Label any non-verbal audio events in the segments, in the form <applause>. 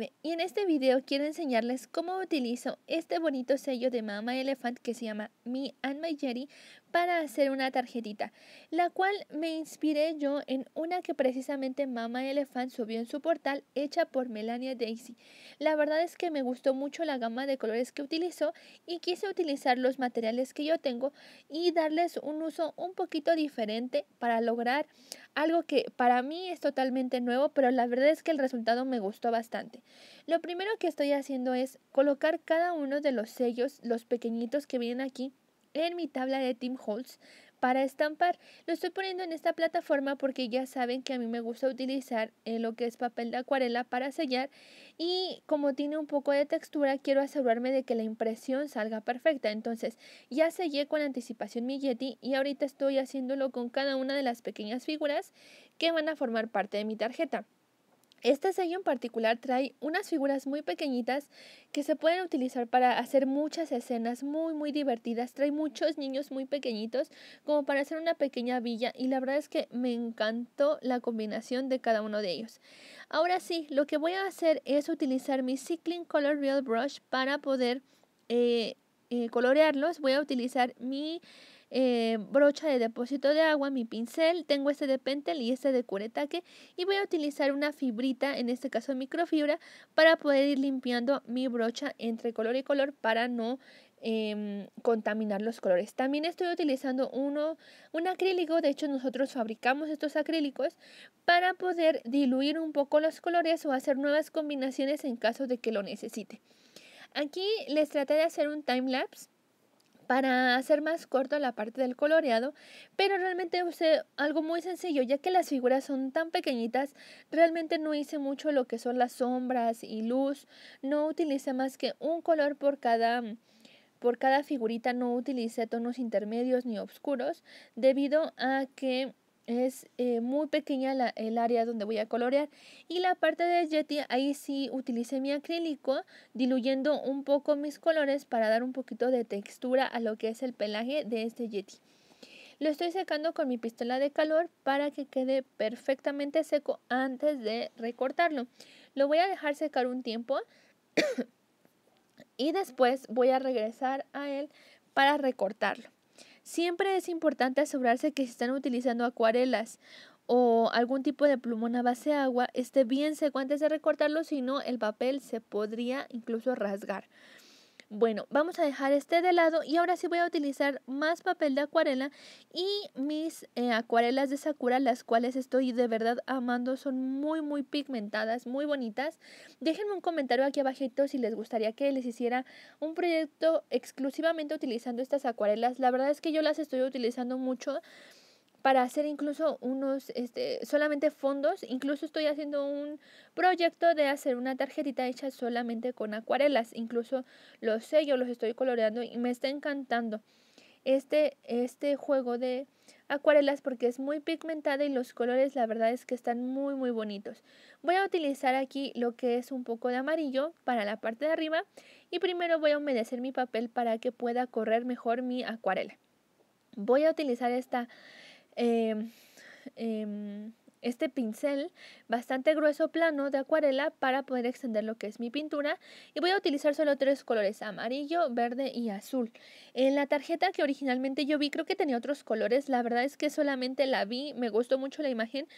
wait, wait. En este video quiero enseñarles cómo utilizo este bonito sello de Mama Elephant que se llama Me and My Jerry para hacer una tarjetita, la cual me inspiré yo en una que precisamente Mama Elephant subió en su portal hecha por Melania Daisy. La verdad es que me gustó mucho la gama de colores que utilizó y quise utilizar los materiales que yo tengo y darles un uso un poquito diferente para lograr algo que para mí es totalmente nuevo, pero la verdad es que el resultado me gustó bastante. Lo primero que estoy haciendo es colocar cada uno de los sellos, los pequeñitos que vienen aquí, en mi tabla de Tim Holtz para estampar. Lo estoy poniendo en esta plataforma porque ya saben que a mí me gusta utilizar eh, lo que es papel de acuarela para sellar y como tiene un poco de textura quiero asegurarme de que la impresión salga perfecta. Entonces ya sellé con anticipación mi Yeti y ahorita estoy haciéndolo con cada una de las pequeñas figuras que van a formar parte de mi tarjeta. Este sello en particular trae unas figuras muy pequeñitas que se pueden utilizar para hacer muchas escenas muy muy divertidas. Trae muchos niños muy pequeñitos como para hacer una pequeña villa y la verdad es que me encantó la combinación de cada uno de ellos. Ahora sí, lo que voy a hacer es utilizar mi Cycling Color Real Brush para poder eh, eh, colorearlos. Voy a utilizar mi eh, brocha de depósito de agua, mi pincel, tengo este de Pentel y este de Curetaque y voy a utilizar una fibrita, en este caso microfibra, para poder ir limpiando mi brocha entre color y color para no em, contaminar los colores. También estoy utilizando uno, un acrílico, de hecho nosotros fabricamos estos acrílicos para poder diluir un poco los colores o hacer nuevas combinaciones en caso de que lo necesite. Aquí les traté de hacer un time lapse para hacer más corto la parte del coloreado, pero realmente usé algo muy sencillo, ya que las figuras son tan pequeñitas, realmente no hice mucho lo que son las sombras y luz, no utilice más que un color por cada mm, por cada figurita, no utilice tonos intermedios ni oscuros, debido a que es eh, muy pequeña el área donde voy a colorear y la parte de Yeti ahí sí utilicé mi acrílico diluyendo un poco mis colores para dar un poquito de textura a lo que es el pelaje de este Yeti. Lo estoy secando con mi pistola de calor para que quede perfectamente seco antes de recortarlo. Lo voy a dejar secar un tiempo <coughs> y después voy a regresar a él para recortarlo. Siempre es importante asegurarse que si están utilizando acuarelas o algún tipo de plumón a base de agua esté bien seco antes de recortarlo, si no el papel se podría incluso rasgar. Bueno, vamos a dejar este de lado y ahora sí voy a utilizar más papel de acuarela y mis eh, acuarelas de Sakura, las cuales estoy de verdad amando, son muy muy pigmentadas, muy bonitas. Déjenme un comentario aquí abajito si les gustaría que les hiciera un proyecto exclusivamente utilizando estas acuarelas. La verdad es que yo las estoy utilizando mucho para hacer incluso unos, este, solamente fondos. Incluso estoy haciendo un proyecto de hacer una tarjetita hecha solamente con acuarelas. Incluso los sellos los estoy coloreando y me está encantando este, este juego de acuarelas porque es muy pigmentada y los colores la verdad es que están muy muy bonitos. Voy a utilizar aquí lo que es un poco de amarillo para la parte de arriba y primero voy a humedecer mi papel para que pueda correr mejor mi acuarela. Voy a utilizar esta Em, em, este pincel bastante grueso plano de acuarela para poder extender lo que es mi pintura y voy a utilizar solo tres colores amarillo, verde y azul. En la tarjeta que originalmente yo vi creo que tenía otros colores, la verdad es que solamente la vi, me gustó mucho la imagen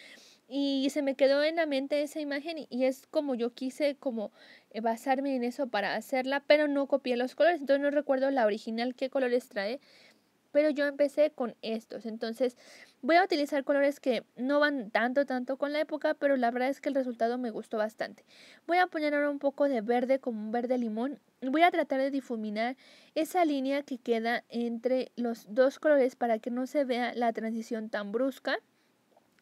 y se me quedó en la mente esa imagen y es como yo quise como eh, basarme en eso para hacerla, pero no copié los colores, entonces no recuerdo la original qué colores trae, pero yo empecé con estos, entonces Voy a utilizar colores que no van tanto, tanto con la época, pero la verdad es que el resultado me gustó bastante. Voy a poner ahora un poco de verde, como un verde limón. Voy a tratar de difuminar esa línea que queda entre los dos colores para que no se vea la transición tan brusca.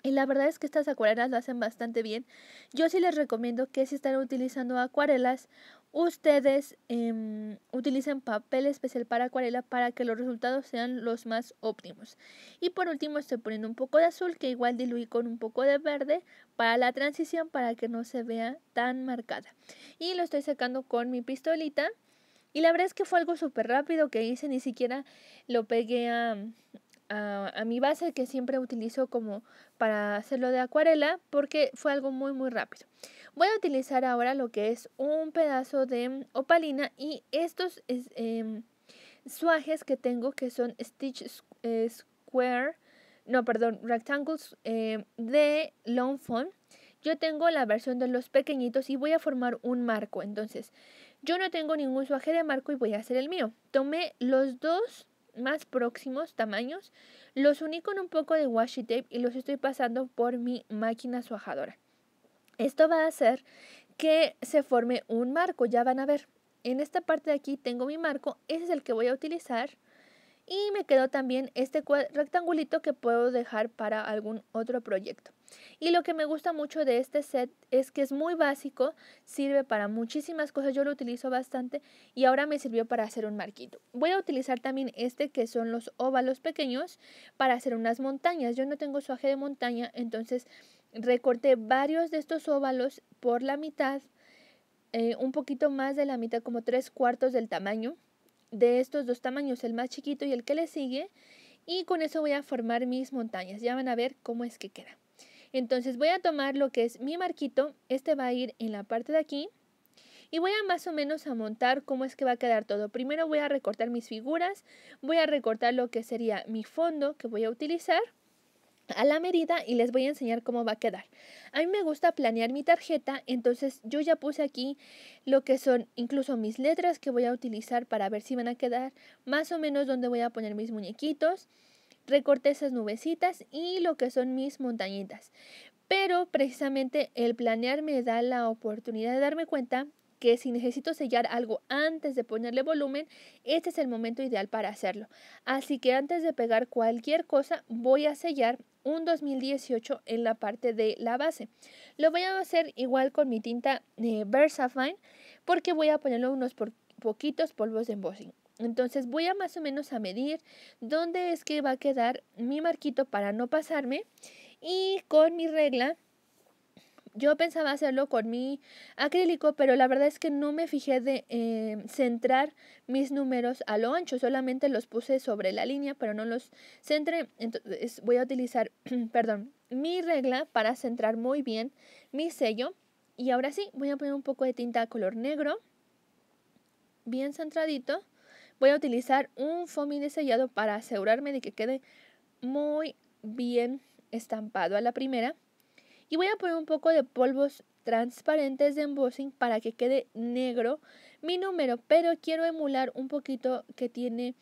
Y la verdad es que estas acuarelas lo hacen bastante bien. Yo sí les recomiendo que si están utilizando acuarelas, ustedes em, utilicen papel especial para acuarela para que los resultados sean los más óptimos. Y por último estoy poniendo un poco de azul que igual diluí con un poco de verde para la transición para que no se vea tan marcada. Y lo estoy sacando con mi pistolita. Y la verdad es que fue algo súper rápido que hice, ni siquiera lo pegué a, a, mi base que siempre utilizo como para hacerlo de acuarela porque fue algo muy muy rápido. Voy a utilizar ahora lo que es un pedazo de opalina y estos em, suajes que tengo que son Stitch eh, Square, no perdón, Rectangles eh, de Long Font. Yo tengo la versión de los pequeñitos y voy a formar un marco. Entonces, yo no tengo ningún suaje de marco y voy a hacer el mío. Tomé los dos más próximos tamaños, los uní con un poco de washi tape y los estoy pasando por mi máquina suajadora. Esto va a hacer que se forme un marco, ya van a ver. En esta parte de aquí tengo mi marco, ese es el que voy a utilizar. Y me quedó también este rectangulito que puedo dejar para algún otro proyecto. Y lo que me gusta mucho de este set es que es muy básico, sirve para muchísimas cosas, yo lo utilizo bastante y ahora me sirvió para hacer un marquito. Voy a utilizar también este que son los óvalos pequeños para hacer unas montañas. Yo no tengo suaje de montaña, entonces recorté varios de estos óvalos por la mitad, eh, un poquito más de la mitad, como tres cuartos del tamaño. De estos dos tamaños, el más chiquito y el que le sigue. Y con eso voy a formar mis montañas. Ya van a ver cómo es que queda. Entonces voy a tomar lo que es mi marquito, este va a ir en la parte de aquí y voy a más o menos a montar cómo es que va a quedar todo. Primero voy a recortar mis figuras, voy a recortar lo que sería mi fondo que voy a utilizar a la medida y les voy a enseñar cómo va a quedar. A mí me gusta planear mi tarjeta, entonces yo ya puse aquí lo que son incluso mis letras que voy a utilizar para ver si van a quedar más o menos donde voy a poner mis muñequitos recorté esas nubecitas y lo que son mis montañitas. Pero precisamente el planear me da la oportunidad de darme cuenta que si necesito sellar algo antes de ponerle volumen, este es el momento ideal para hacerlo. Así que antes de pegar cualquier cosa, voy a sellar un 2018 en la parte de la base. Lo voy a hacer igual con mi tinta eh, Versafine porque voy a ponerle unos poquitos polvos de embossing. Entonces voy a más o menos a medir dónde es que va a quedar mi marquito para no pasarme y con mi regla yo pensaba hacerlo con mi acrílico, pero la verdad es que no me fijé de eh, centrar mis números a lo ancho, solamente los puse sobre la línea, pero no los centré. Entonces voy a utilizar, <clears throat> perdón, mi regla para centrar muy bien mi sello. Y ahora sí, voy a poner un poco de tinta color negro, bien centradito. Voy a utilizar un foamy de sellado para asegurarme de que quede muy bien estampado a la primera. Y voy a poner un poco de polvos transparentes de embossing para que quede negro mi número, pero quiero emular un poquito que tiene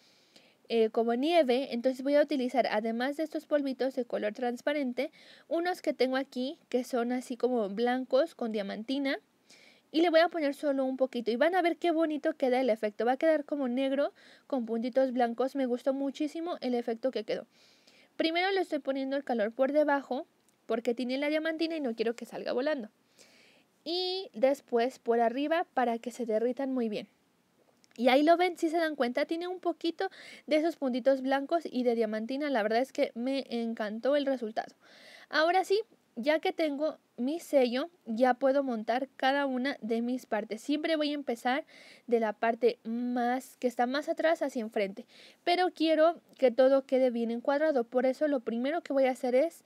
eh, como nieve, entonces voy a utilizar además de estos polvitos de color transparente, unos que tengo aquí que son así como blancos con diamantina y le voy a poner solo un poquito y van a ver qué bonito queda el efecto. Va a quedar como negro con puntitos blancos. Me gustó muchísimo el efecto que quedó. Primero le estoy poniendo el calor por debajo porque tiene la diamantina y no quiero que salga volando. Y después por arriba para que se derritan muy bien. Y ahí lo ven, si se dan cuenta, tiene un poquito de esos puntitos blancos y de diamantina. La verdad es que me encantó el resultado. Ahora sí, ya que tengo mi sello, ya puedo montar cada una de mis partes. Siempre voy a empezar de la parte más que está más atrás hacia enfrente, pero quiero que todo quede bien encuadrado. Por eso lo primero que voy a hacer es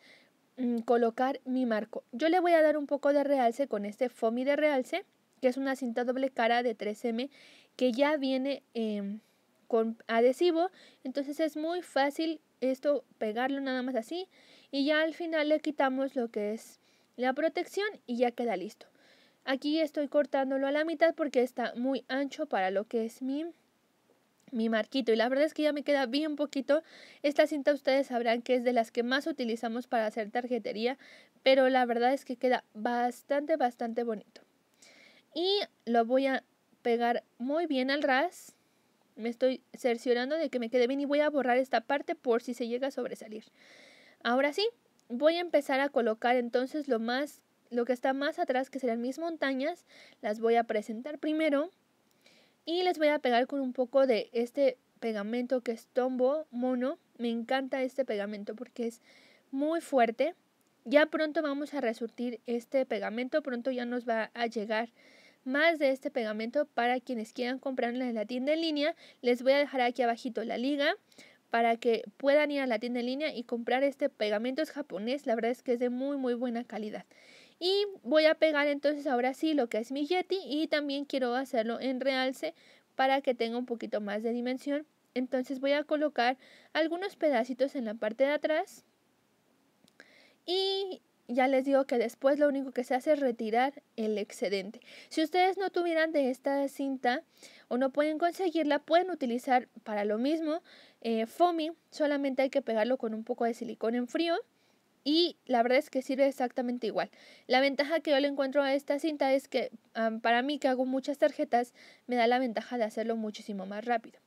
mm, colocar mi marco. Yo le voy a dar un poco de realce con este foamy de realce, que es una cinta doble cara de 3M que ya viene em, con adhesivo. Entonces es muy fácil esto pegarlo nada más así y ya al final le quitamos lo que es la protección y ya queda listo. Aquí estoy cortándolo a la mitad porque está muy ancho para lo que es mi, mi marquito. Y la verdad es que ya me queda bien poquito. Esta cinta ustedes sabrán que es de las que más utilizamos para hacer tarjetería. Pero la verdad es que queda bastante, bastante bonito. Y lo voy a pegar muy bien al ras. Me estoy cerciorando de que me quede bien y voy a borrar esta parte por si se llega a sobresalir. Ahora sí, voy a empezar a colocar entonces lo más lo que está más atrás, que serán mis montañas, las voy a presentar primero y les voy a pegar con un poco de este pegamento que es tombo mono. Me encanta este pegamento porque es muy fuerte. Ya pronto vamos a resurtir este pegamento, pronto ya nos va a llegar más de este pegamento para quienes quieran comprarlo en la tienda en línea. Les voy a dejar aquí abajito la liga para que puedan ir a la tienda en línea y comprar este pegamento. Es japonés, la verdad es que es de muy muy buena calidad. Y voy a pegar entonces ahora sí lo que es mi Yeti y también quiero hacerlo en realce para que tenga un poquito más de dimensión. Entonces voy a colocar algunos pedacitos en la parte de atrás y ya les digo que después lo único que se hace es retirar el excedente. Si ustedes no tuvieran de esta cinta o no pueden conseguirla, pueden utilizar para lo mismo eh, foamy, solamente hay que pegarlo con un poco de silicón en frío y la verdad es que sirve exactamente igual. La ventaja que yo le encuentro a esta cinta es que para mí que hago muchas tarjetas me da la ventaja de hacerlo muchísimo más rápido.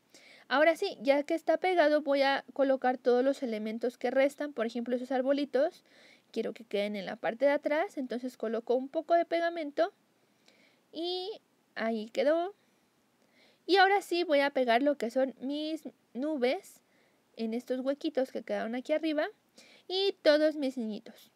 Ahora sí, ya que está pegado voy a colocar todos los elementos que restan, por ejemplo esos arbolitos quiero que queden en la parte de atrás, entonces coloco un poco de pegamento y ahí quedó. Y ahora sí voy a pegar lo que son mis nubes en estos huequitos que quedaron aquí arriba y todos mis niñitos.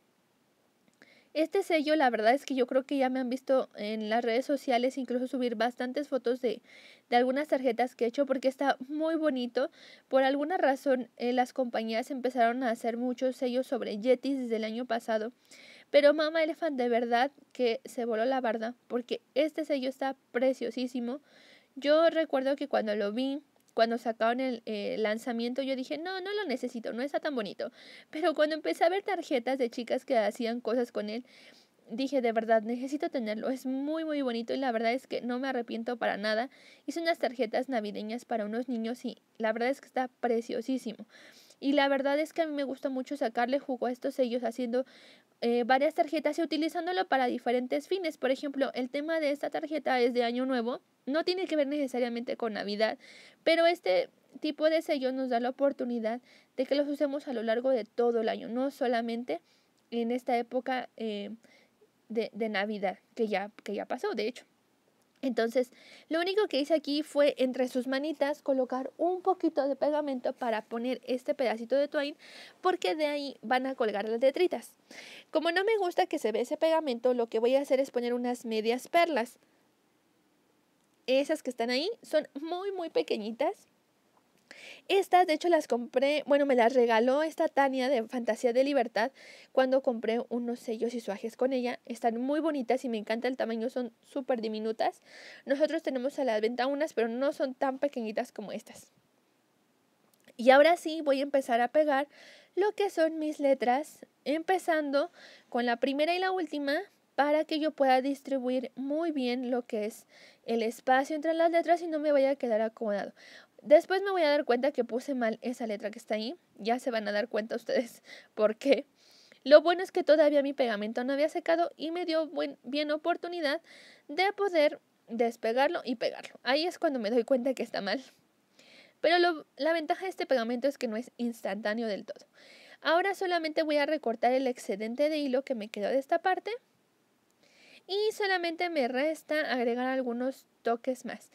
Este sello, la verdad es que yo creo que ya me han visto en las redes sociales incluso subir bastantes fotos de, algunas tarjetas que he hecho porque está muy bonito. Por alguna razón eh, las compañías empezaron a hacer muchos sellos sobre Yetis desde el año pasado. Pero Mama Elephant de verdad que se voló la barda porque este sello está preciosísimo. Yo recuerdo que cuando lo vi cuando sacaron el eh, lanzamiento yo dije, no, no lo necesito, no está tan bonito. Pero cuando empecé a ver tarjetas de chicas que hacían cosas con él, dije, de verdad, necesito tenerlo. Es muy, muy bonito y la verdad es que no me arrepiento para nada. Hice unas tarjetas navideñas para unos niños y la verdad es que está preciosísimo. Y la verdad es que a mí me gusta mucho sacarle jugo a estos sellos haciendo eh, varias tarjetas y utilizándolo para diferentes fines. Por ejemplo, el tema de esta tarjeta es de Año Nuevo. No tiene que ver necesariamente con Navidad, pero este tipo de sellos nos da la oportunidad de que los usemos a lo largo de todo el año, no solamente en esta época eh, de, de, Navidad, que ya, que ya pasó, de hecho. Entonces, lo único que hice aquí fue entre sus manitas colocar un poquito de pegamento para poner este pedacito de twine porque de ahí van a colgar las letritas. Como no me gusta que se ve ese pegamento, lo que voy a hacer es poner unas medias perlas. Esas que están ahí son muy muy pequeñitas estas, de hecho, las compré, bueno, me las regaló esta Tania de Fantasía de Libertad cuando compré unos sellos y suajes con ella. Están muy bonitas y me encanta el tamaño, son súper diminutas. Nosotros tenemos a la venta unas, pero no son tan pequeñitas como estas. Y ahora sí voy a empezar a pegar lo que son mis letras, empezando con la primera y la última para que yo pueda distribuir muy bien lo que es el espacio entre las letras y no me vaya a quedar acomodado. Después me voy a dar cuenta que puse mal esa letra que está ahí. Ya se van a dar cuenta ustedes <laughs> por qué. Lo bueno es que todavía mi pegamento no había secado y me dio bien oportunidad de poder despegarlo y pegarlo. Ahí es cuando me doy cuenta que está mal. Pero la ventaja de este pegamento es que no es instantáneo del todo. Ahora solamente voy a recortar el excedente de hilo que me quedó de esta parte. Y solamente me resta agregar algunos toques más.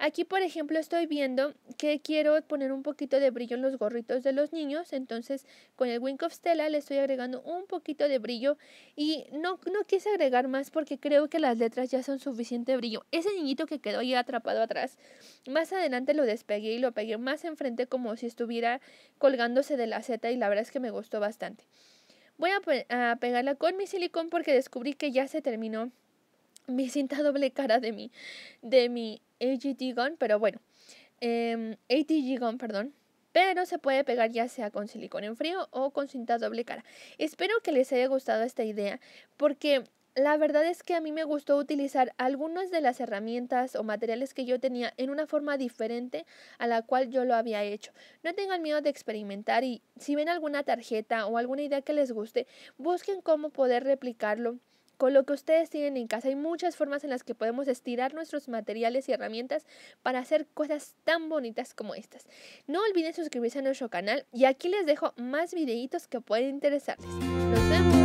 Aquí, por ejemplo, estoy viendo que quiero poner un poquito de brillo en los gorritos de los niños. Entonces, con el Wink of Stella le estoy agregando un poquito de brillo. Y no, no quise agregar más porque creo que las letras ya son suficiente brillo. Ese niñito que quedó ahí atrapado atrás, más adelante lo despegué y lo pegué más enfrente como si estuviera colgándose de la seta y la verdad es que me gustó bastante. Voy a, a pegarla con mi silicón porque descubrí que ya se terminó mi cinta <laughs> doble cara de mi, de mi AGT Gun, pero bueno, em, ATG Gun, perdón. Pero se puede pegar ya sea con silicón en frío o con cinta doble cara. Espero que les haya gustado esta idea porque la verdad es que a mí me gustó utilizar algunas de las herramientas o materiales que yo tenía en una forma diferente a la cual yo lo había hecho. No tengan miedo de experimentar y si ven alguna tarjeta o alguna idea que les guste, busquen cómo poder replicarlo con lo que ustedes tienen en casa. Hay muchas formas en las que podemos estirar nuestros materiales y herramientas para hacer cosas tan bonitas como estas. No olviden suscribirse a nuestro canal y aquí les dejo más videitos que pueden interesarles. Nos vemos.